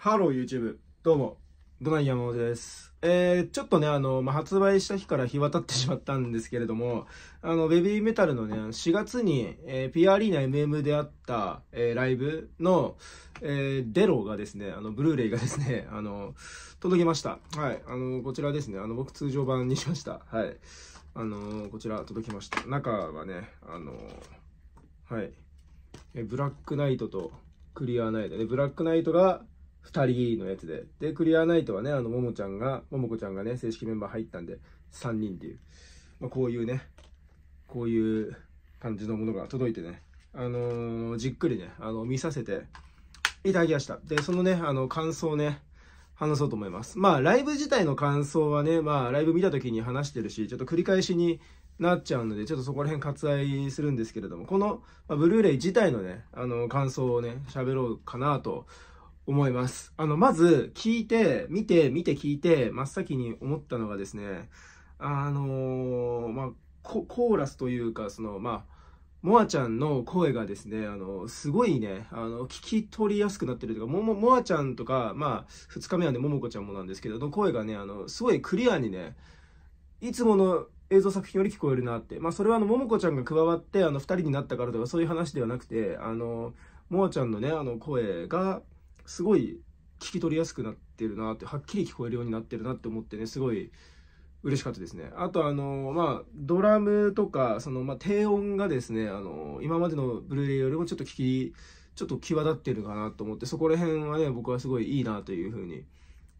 ハロー YouTube。どうも、ドナイ山本です。えー、ちょっとね、あの、まあ、発売した日から日渡ってしまったんですけれども、あの、ベビーメタルのね、4月に、えー、ピアリーナ MM であった、えー、ライブの、えー、デロがですね、あの、ブルーレイがですね、あの、届きました。はい。あの、こちらですね、あの、僕通常版にしました。はい。あの、こちら届きました。中はね、あの、はい。えブラックナイトとクリアナイトで、ブラックナイトが、2人のやつで。で、クリアナイトはね、あの、ももちゃんが、ももこちゃんがね、正式メンバー入ったんで、3人っていう。まあ、こういうね、こういう感じのものが届いてね、あのー、じっくりね、あの、見させていただきました。で、そのね、あの、感想ね、話そうと思います。まあ、ライブ自体の感想はね、まあ、ライブ見た時に話してるし、ちょっと繰り返しになっちゃうので、ちょっとそこら辺割愛するんですけれども、この、まあ、ブルーレイ自体のね、あの、感想をね、喋ろうかなと思います。あの、まず、聞いて、見て、見て聞いて、真っ先に思ったのがですね、あのー、まあ、コーラスというか、その、まあ、モアちゃんの声がですね、あの、すごいね、あの、聞き取りやすくなってるというか、も、も、モアちゃんとか、まあ、二日目はね、ももこちゃんもなんですけど、の声がね、あの、すごいクリアにね、いつもの映像作品より聞こえるなって。まあ、それはあの、ももこちゃんが加わって、あの、二人になったからとか、そういう話ではなくて、あの、モアちゃんのね、あの、声が、すごい聞き取りやすくなってるなってはっきり聞こえるようになってるなって思ってねすごい嬉しかったですねあとあのまあドラムとかその、まあ、低音がですねあの今までのブルーレイよりもちょっと聞きちょっと際立ってるかなと思ってそこら辺はね僕はすごいいいなというふうに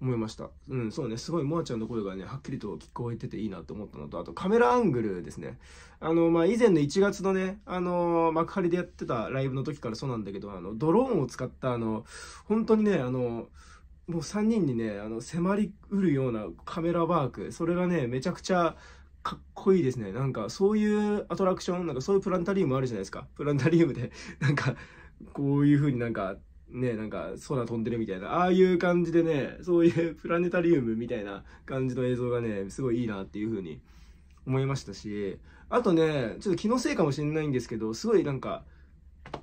思いました。うん、そうね、すごいモアちゃんの声がね、はっきりと聞こえてていいなと思ったのと、あとカメラアングルですね。あの、まあ、以前の1月のね、あの、幕張でやってたライブの時からそうなんだけど、あの、ドローンを使った、あの、本当にね、あの、もう3人にね、あの、迫りうるようなカメラワーク、それがね、めちゃくちゃ、かっこいいですね。なんか、そういうアトラクション、なんかそういうプランタリウムあるじゃないですか。プランタリウムで、なんか、こういう風になんかね、なんか空飛んでるみたいな、ああいう感じでね、そういうプラネタリウムみたいな感じの映像がね、すごいいいなっていう風に思いましたし、あとね、ちょっと気のせいかもしれないんですけど、すごいなんか、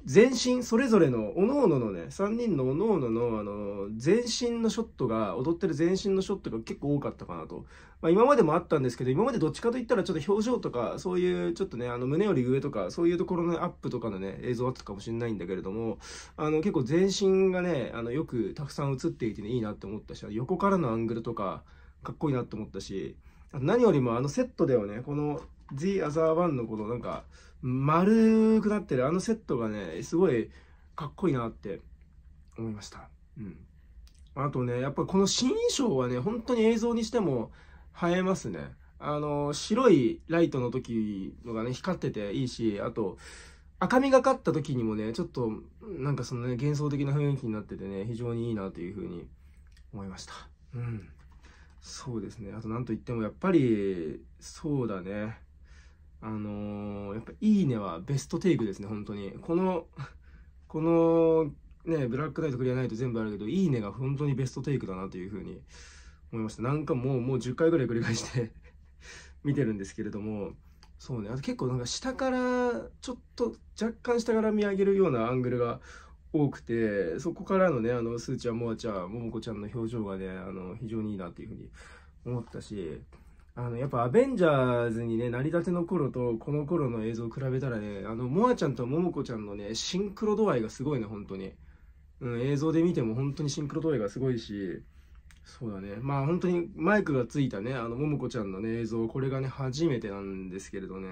全身それぞれのおのおののね3人のおのおののあの全身のショットが踊ってる全身のショットが結構多かったかなと、まあ、今までもあったんですけど今までどっちかといったらちょっと表情とかそういうちょっとねあの胸より上とかそういうところのアップとかのね映像あったかもしれないんだけれどもあの結構全身がねあのよくたくさん映っていて、ね、いいなって思ったし横からのアングルとかかっこいいなって思ったし何よりもあのセットではねこの The Other One のこのなんか丸くなってるあのセットがねすごいかっこいいなって思いました、うん、あとねやっぱこの新衣装はね本当に映像にしても映えますねあの白いライトの時のがね光ってていいしあと赤みがかった時にもねちょっとなんかそのね幻想的な雰囲気になっててね非常にいいなというふうに思いましたうんそうですねあと何と言ってもやっぱりそうだねあのー、やっぱいいねはベストテイクですね、本当に。この、この、ね、ブラックナイトクリアナイト全部あるけど、いいねが本当にベストテイクだなというふうに思いました。なんかもう、もう10回ぐらい繰り返して 見てるんですけれども、そうね、あと結構なんか下から、ちょっと若干下から見上げるようなアングルが多くて、そこからのね、あの、すーちゃん、もアちゃん、ももこちゃんの表情がね、あの、非常にいいなっていうふうに思ったし、あの、やっぱアベンジャーズにね、成り立ての頃と、この頃の映像を比べたらね、あの、モアちゃんとモモコちゃんのね、シンクロ度合いがすごいね、本当に。うん、映像で見ても本当にシンクロ度合いがすごいし、そうだね。まあ本当にマイクがついたね、あの、ももこちゃんのね、映像、これがね、初めてなんですけれどね、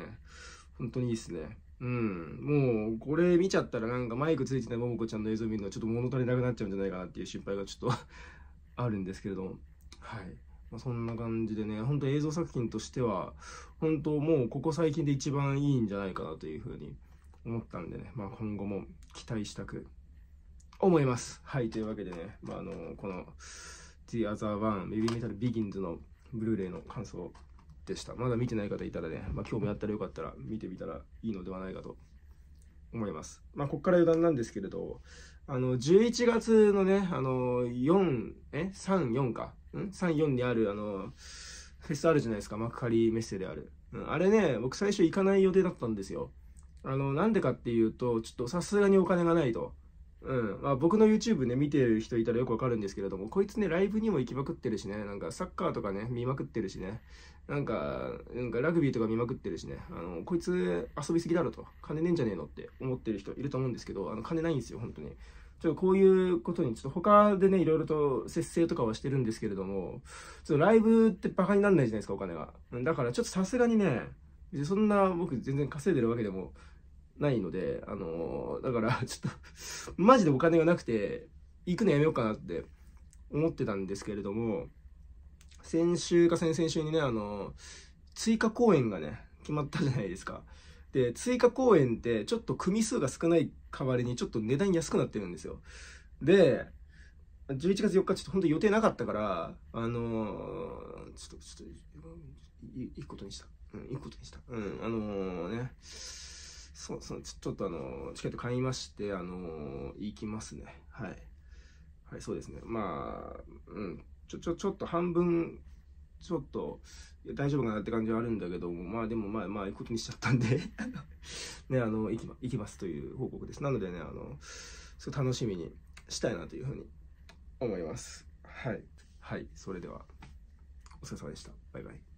本当にいいっすね。うん。もう、これ見ちゃったらなんかマイクついていももこちゃんの映像見るのはちょっと物足りなくなっちゃうんじゃないかなっていう心配がちょっと あるんですけれども、はい。まあ、そんな感じでね、本当映像作品としては、本当もうここ最近で一番いいんじゃないかなというふうに思ったんでね、まあ、今後も期待したく思います。はい、というわけでね、まあ、あのこの The Other One Baby Metal Begins のブルーレイの感想でした。まだ見てない方いたらね、まあ、興味あったらよかったら見てみたらいいのではないかと思います。まあ、ここから余談なんですけれど、あの、11月のね、あの、4、え ?3、4か。3、4にある、あの、フェスあるじゃないですか、幕張メッセである。うん、あれね、僕最初行かない予定だったんですよ。あの、なんでかっていうと、ちょっとさすがにお金がないと。うん。まあ僕の YouTube ね、見てる人いたらよくわかるんですけれども、こいつね、ライブにも行きまくってるしね、なんかサッカーとかね、見まくってるしね、なんか、なんかラグビーとか見まくってるしね、あの、こいつ遊びすぎだろと、金ねえんじゃねえのって思ってる人いると思うんですけど、あの、金ないんですよ、本当に。ちょっとこういうことに、ちょっと他でね、いろいろと節制とかはしてるんですけれども、ちょっとライブってバカになんないじゃないですか、お金が。だからちょっとさすがにね、そんな僕全然稼いでるわけでもないので、あのー、だからちょっとマジでお金がなくて、行くのやめようかなって思ってたんですけれども、先週か先々週にね、あのー、追加公演がね、決まったじゃないですか。で、追加公演ってちょっと組数が少ない代わりにちょっと値段安くなってるんですよ。で、11月4日ちょっと本当予定なかったから、あのー、ちょっと、ちょっと、いいことにした。うん、いいことにした。うん、あのー、ね。そう、そう、ちょっとあの、チケット買いまして、あのー、行きますね。はい。はい、そうですね。まあ、うん、ちょ、ちょ、ちょっと半分ちょっと大丈夫かなって感じはあるんだけども、まあでもまあまあ行くことにしちゃったんで ね、あの行き、行きますという報告です。なのでね、あの、すごい楽しみにしたいなというふうに思います。はい。はい、それでは、お疲れ様でした。バイバイ。